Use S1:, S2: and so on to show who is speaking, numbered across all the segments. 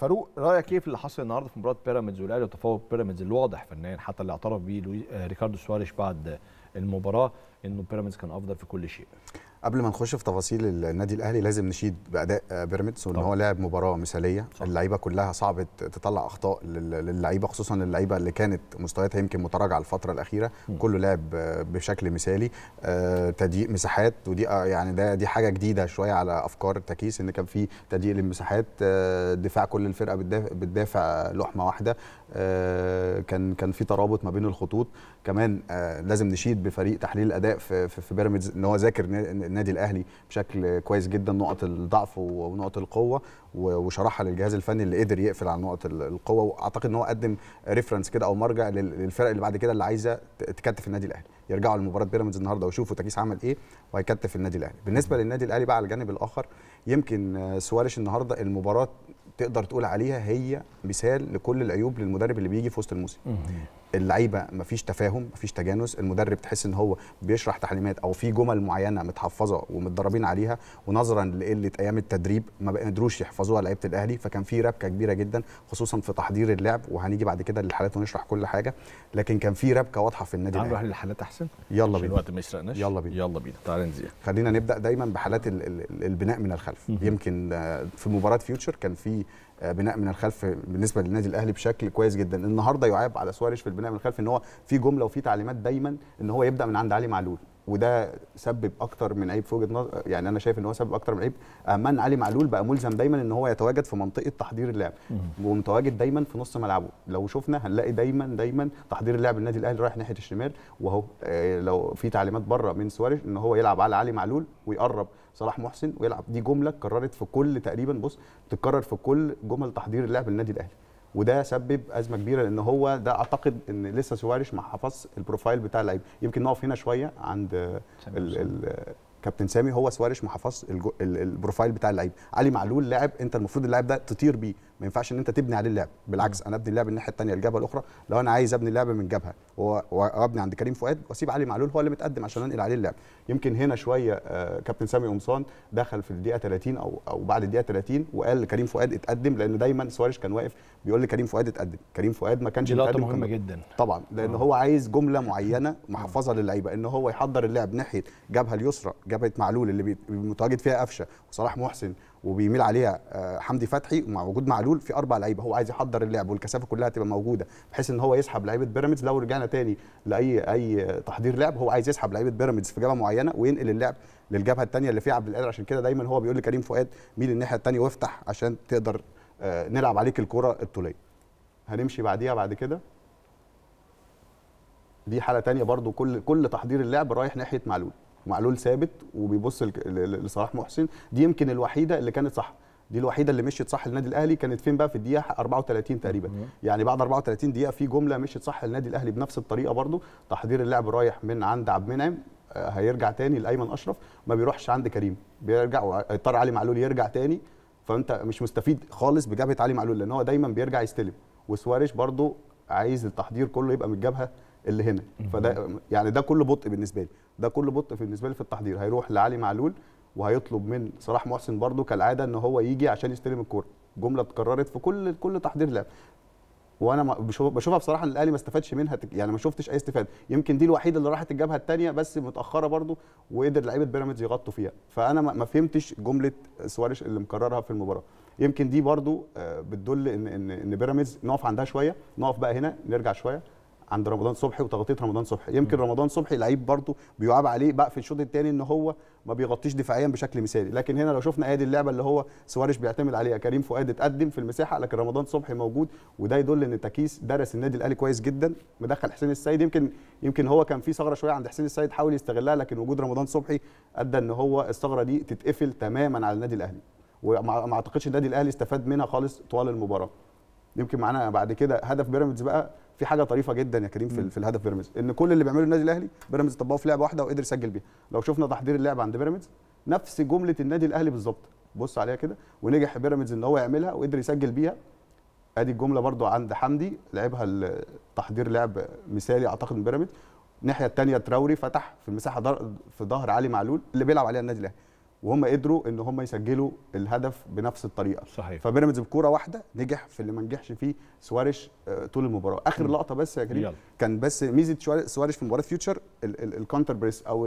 S1: فاروق رايك ايه في اللي حصل النهارده في مباراه بيراميدز والاهلي وتفوق بيراميدز الواضح فنان حتى اللي اعترف بيه آه، ريكاردو سواريش بعد المباراه انه بيراميدز كان افضل في كل شيء قبل ما نخش في تفاصيل النادي الاهلي لازم نشيد باداء بيراميدز وان هو لعب مباراه مثاليه اللعيبه كلها صعب تطلع اخطاء للعيبه خصوصا اللعيبه اللي كانت مستوياتها يمكن متراجعه الفتره الاخيره م. كله لعب بشكل مثالي آه، تضييق مساحات ودي آه، يعني ده دي حاجه جديده شويه على افكار التكيس ان كان في تضييق للمساحات آه، دفاع كل الفرقه بتدافع لحمه واحده كان كان في ترابط ما بين الخطوط كمان لازم نشيد بفريق تحليل الاداء في بيراميدز ان هو ذاكر النادي الاهلي بشكل كويس جدا نقط الضعف ونقط القوه وشرحها للجهاز الفني اللي قدر يقفل على نقط القوه واعتقد ان هو قدم ريفرنس كده او مرجع للفرق اللي بعد كده اللي عايزه تكتف النادي الاهلي يرجعوا لمباراه بيراميدز النهارده ويشوفوا تكيس عمل ايه وهيكتف النادي الاهلي بالنسبه للنادي الاهلي بقى على الجانب الاخر يمكن آه، سواريش النهارده المباراه تقدر تقول عليها هي مثال لكل العيوب للمدرب اللي بيجي في وسط الموسم اللعيبه مفيش تفاهم مفيش تجانس المدرب تحس ان هو بيشرح تعليمات او في جمل معينه متحفظه ومتدربين عليها ونظرا لقله ايام التدريب ما بقدروش يحفظوها لعيبه الاهلي فكان في ربكه كبيره جدا خصوصا في تحضير اللعب وهنيجي بعد كده للحالات ونشرح كل حاجه لكن كان في ربكه واضحه في النادي الاهلي هنروح للحالات احسن يلا بينا الوقت ما يسرقناش يلا بينا يلا بينا تعالى نزيد خلينا نبدا دايما بحالات البناء من الخلف يمكن آه، في مباراه فيوتشر كان في آه، بناء من الخلف بالنسبه للنادي الاهلي بشكل كويس جدا النهارده يعاب على سواريش في البناء من الخلف ان هو في جمله وفي تعليمات دايما ان هو يبدا من عند علي معلول وده سبب اكتر من عيب في وجهه نظر يعني انا شايف ان هو سبب اكتر من عيب امان آه، علي معلول بقى ملزم دايما ان هو يتواجد في منطقه تحضير اللعب ومتواجد دايما في نص ملعبه لو شفنا هنلاقي دايما دايما تحضير اللعب النادي الاهلي رايح ناحيه الشمال وهو آه، لو في تعليمات بره من سواريش ان هو يلعب على علي معلول ويقرب صلاح محسن ويلعب دي جمله اتكررت في كل تقريبا بص تتكرر في كل جمل تحضير اللعب النادي الاهلي وده سبب ازمه كبيره لان هو ده اعتقد ان لسه سواريش ما حفظ البروفايل بتاع اللعيب يمكن نقف هنا شويه عند كابتن سامي هو سواريش ما حفظ البروفايل بتاع اللعيب علي معلول لاعب انت المفروض اللاعب ده تطير بيه ما ينفعش ان انت تبني عليه اللعب بالعكس انا ابني اللعب الناحيه الثانيه الجبهه الاخرى لو انا عايز ابني اللعب من جبهه وابني عند كريم فؤاد واسيب علي معلول هو اللي متقدم عشان انقل عليه اللعب يمكن هنا شويه آه، كابتن سامي قمصان دخل في الدقيقه 30 او او بعد الدقيقه 30 وقال لكريم فؤاد اتقدم لان دايما سواريش كان واقف بيقول لكريم فؤاد اتقدم كريم فؤاد ما كانش لقطه مهمه جدا طبعا لان آه. هو عايز جمله معينه آه. محفظه للعيبه ان هو يحضر اللعب ناحيه جبهه اليسرى جبهه معلول اللي بيتواجد فيها قفشه وصلاح محسن وبيميل عليها آه، حمدي فتحي مع وجود معلول في اربع لعيبه هو عايز يحضر اللعب والكثافه كلها تبقى موجوده بحيث ان هو يسحب لعيبه بيراميدز لو رجعنا تاني لاي اي تحضير لعب هو عايز يسحب لعيبه بيراميدز في جبهه معينه وينقل اللعب للجبهه الثانيه اللي فيها عبد القادر عشان كده دايما هو بيقول لكريم فؤاد ميل الناحيه الثانيه وافتح عشان تقدر آه، نلعب عليك الكره الطوليه هنمشي بعديها بعد كده دي حاله ثانيه برده كل كل تحضير اللعب رايح ناحيه معلول ومعلول ثابت وبيبص لصلاح محسن دي يمكن الوحيده اللي كانت صح دي الوحيده اللي مشيت صح للنادي الاهلي كانت فين بقى في الدقيقه 34 تقريبا يعني بعد 34 دقيقه في جمله مشيت صح للنادي الاهلي بنفس الطريقه برضو تحضير اللعب رايح من عند عبد المنعم آه، هيرجع تاني لايمن اشرف ما بيروحش عند كريم بيرجع اضطر علي معلول يرجع تاني فانت مش مستفيد خالص بجبهه علي معلول لان هو دايما بيرجع يستلم وسواريش برضو عايز التحضير كله يبقى من الجبهه اللي هنا فده يعني ده كله بطء بالنسبه لي ده كله بطء بالنسبه لي في التحضير هيروح لعلي معلول وهيطلب من صلاح محسن برده كالعاده ان هو يجي عشان يستلم الكوره جمله اتكررت في كل كل تحضير لعب وانا بشوفها بصراحه ان الاهلي ما استفادش منها يعني ما شفتش اي استفاده يمكن دي الوحيده اللي راحت الجبهه الثانيه بس متاخره برده وقدر لعيبه بيراميدز يغطوا فيها فانا ما فهمتش جمله سواريش اللي مكررها في المباراه يمكن دي برده آه، بتدل ان ان, إن بيراميدز نقف عندها شويه نقف بقى هنا نرجع شويه عند رمضان صبحي وتغطيه رمضان صبحي يمكن م. رمضان صبحي لعيب برضه بيعاب عليه بقى في الشوط الثاني ان هو ما بيغطيش دفاعيا بشكل مثالي لكن هنا لو شفنا ادي اللعبه اللي هو سواريش بيعتمد عليها كريم فؤاد اتقدم في المساحه لكن رمضان صبحي موجود وده يدل ان تكيس درس النادي الاهلي كويس جدا مدخل حسين السيد يمكن يمكن هو كان في ثغره شويه عند حسين السيد حاول يستغلها لكن وجود رمضان صبحي ادى ان هو الثغره دي تتقفل تماما على النادي الاهلي وما اعتقدش النادي الاهلي استفاد منها خالص طوال المباراه يمكن معانا بعد كده هدف بيراميدز بقى في حاجه طريفه جدا يا كريم في, في الهدف بيراميدز ان كل اللي بيعمله النادي الاهلي بيراميدز طبقه في لعبه واحده وقدر يسجل بيها لو شفنا تحضير اللعب عند بيراميدز نفس جمله النادي الاهلي بالظبط بص عليها كده ونجح بيراميدز ان هو يعملها وقدر يسجل بيها ادي الجمله برضو عند حمدي لعبها تحضير لعب مثالي اعتقد من بيراميدز الناحيه الثانيه تراوري فتح في المساحه في ظهر علي معلول اللي بيلعب عليها النادي الاهلي وهم قدروا ان هم يسجلوا الهدف بنفس الطريقه صحيح فبيراميدز بكوره واحده نجح في اللي ما نجحش فيه سواريش آه، طول المباراه اخر م. لقطه بس يا كريم يلا. كان بس ميزه سواريش في مباراه فيوتشر الكونتر بريس او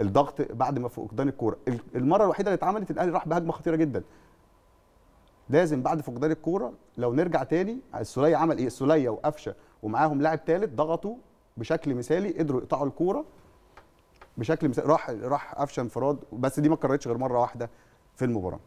S1: الضغط بعد ما فقدان الكوره المره الوحيده اللي اتعملت الاهلي راح بهجمه خطيره جدا لازم بعد فقدان الكوره لو نرجع تاني السوليه عمل ايه السوليه وقفشه ومعاهم لاعب ثالث ضغطوا بشكل مثالي قدروا يقطعوا الكوره بشكل مثال راح راح قفشه انفراد بس دي ما اتكررتش غير مره واحده في المباراه